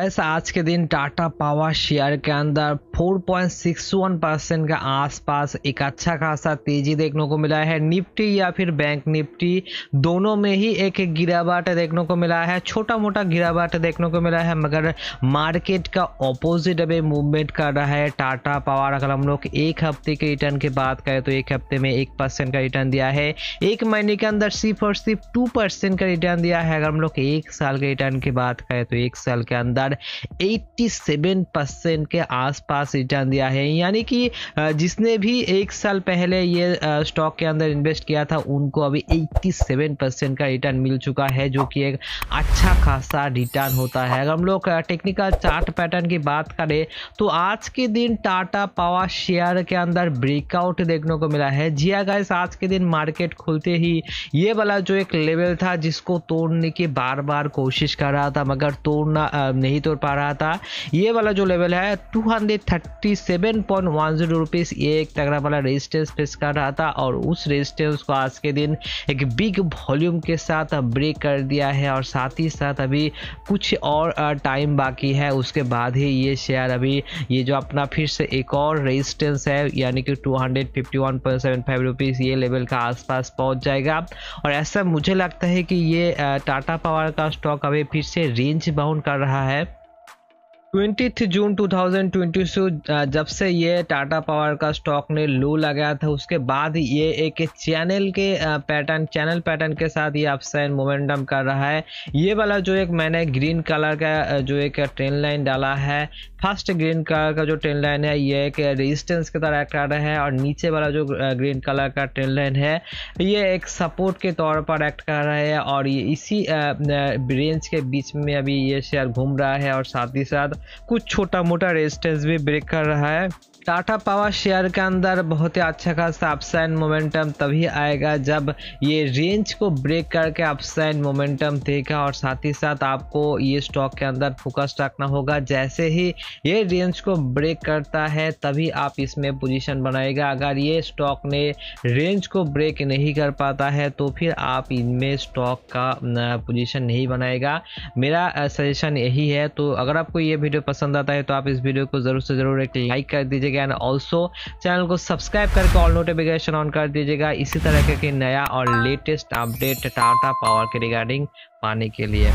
ऐसा आज के दिन टाटा पावर शेयर के अंदर 4.61 परसेंट के आसपास एक अच्छा खासा तेजी देखने को मिला है निफ्टी या फिर बैंक निफ्टी दोनों में ही एक गिरावट देखने को मिला है छोटा मोटा गिरावट देखने को मिला है मगर मार्केट का ऑपोजिट अभी मूवमेंट कर रहा है टाटा पावर अगर हम लोग एक हफ्ते के रिटर्न की बात करें तो एक हफ्ते में एक परसेंट का रिटर्न दिया है एक महीने के अंदर सिर्फ और सिर्फ टू परसेंट का रिटर्न दिया है अगर हम लोग एक साल के रिटर्न की बात करें तो एक साल के अंदर लगातार 87 परसेंट के आसपास रिटर्न दिया है यानी कि जिसने भी एक साल पहले ये स्टॉक के अंदर इन्वेस्ट किया था उनको अभी 87 परसेंट का रिटर्न मिल चुका है जो कि एक अच्छा खासा रिटर्न होता है अगर हम लोग टेक्निकल चार्ट पैटर्न की बात करें तो आज के दिन टाटा पावर शेयर के अंदर ब्रेकआउट देखने को मिला है जिया हाँ गाइस आज के दिन मार्केट खुलते ही ये वाला जो एक लेवल था जिसको तोड़ने की बार बार कोशिश कर रहा था मगर तोड़ना नहीं नहीं तोड़ पा रहा था ये वाला जो लेवल है two hundred thirty seven point one zero rupees ये एक तगड़ा वाला रेजिस्टेंस फेस कर रहा था और उस रेजिस्टेंस को आज के दिन एक बिग वॉल्यूम के साथ ब्रेक कर दिया है और साथ ही साथ अभी कुछ और टाइम बाकी है उसके बाद ही ये शेयर अभी ये जो अपना फिर से एक और रेजिस्टेंस है यानी कि two hundred fifty one point seven five rupees ये लेवल का आसपास पहुंच जाएगा और ऐसा मुझे लगता है कि ये टाटा पावर का स्टॉक अभी फिर से रेंज बाउंड कर रहा है ट्वेंटी जून टू जब से ये टाटा पावर का स्टॉक ने लो लगाया था उसके बाद ये एक चैनल के पैटर्न चैनल पैटर्न के साथ ये अपसाइन मोमेंटम कर रहा है ये वाला जो एक मैंने ग्रीन कलर का जो एक ट्रेन लाइन डाला है फर्स्ट ग्रीन कलर का जो ट्रेन लाइन है ये एक रेजिस्टेंस की तरह कर रहा है और नीचे वाला जो ग्रीन कलर का ट्रेन लाइन है ये एक सपोर्ट के तौर पर एक्ट कर रहा है और ये इसी रेंज के बीच में अभी ये शेयर घूम रहा है और साथ ही साथ कुछ छोटा मोटा रेजिस्टेंस भी ब्रेक कर रहा है टाटा पावर शेयर के अंदर बहुत ही अच्छा खासा अपसाइन मोमेंटम तभी आएगा जब ये रेंज को ब्रेक करके अपसाइन मोमेंटम देगा और साथ ही साथ आपको ये स्टॉक के अंदर फोकस रखना होगा जैसे ही ये रेंज को ब्रेक करता है तभी आप इसमें पोजीशन बनाएगा अगर ये स्टॉक ने रेंज को ब्रेक नहीं कर पाता है तो फिर आप इनमें स्टॉक का पोजिशन नहीं बनाएगा मेरा सजेशन यही है तो अगर आपको ये वीडियो पसंद आता है तो आप इस वीडियो को ज़रूर से ज़रूर एक लाइक कर दीजिए दीजिएगा एंड ऑल्सो चैनल को सब्सक्राइब करके ऑल नोटिफिकेशन ऑन कर दीजिएगा इसी तरह के नया और लेटेस्ट अपडेट टाटा पावर के रिगार्डिंग पाने के लिए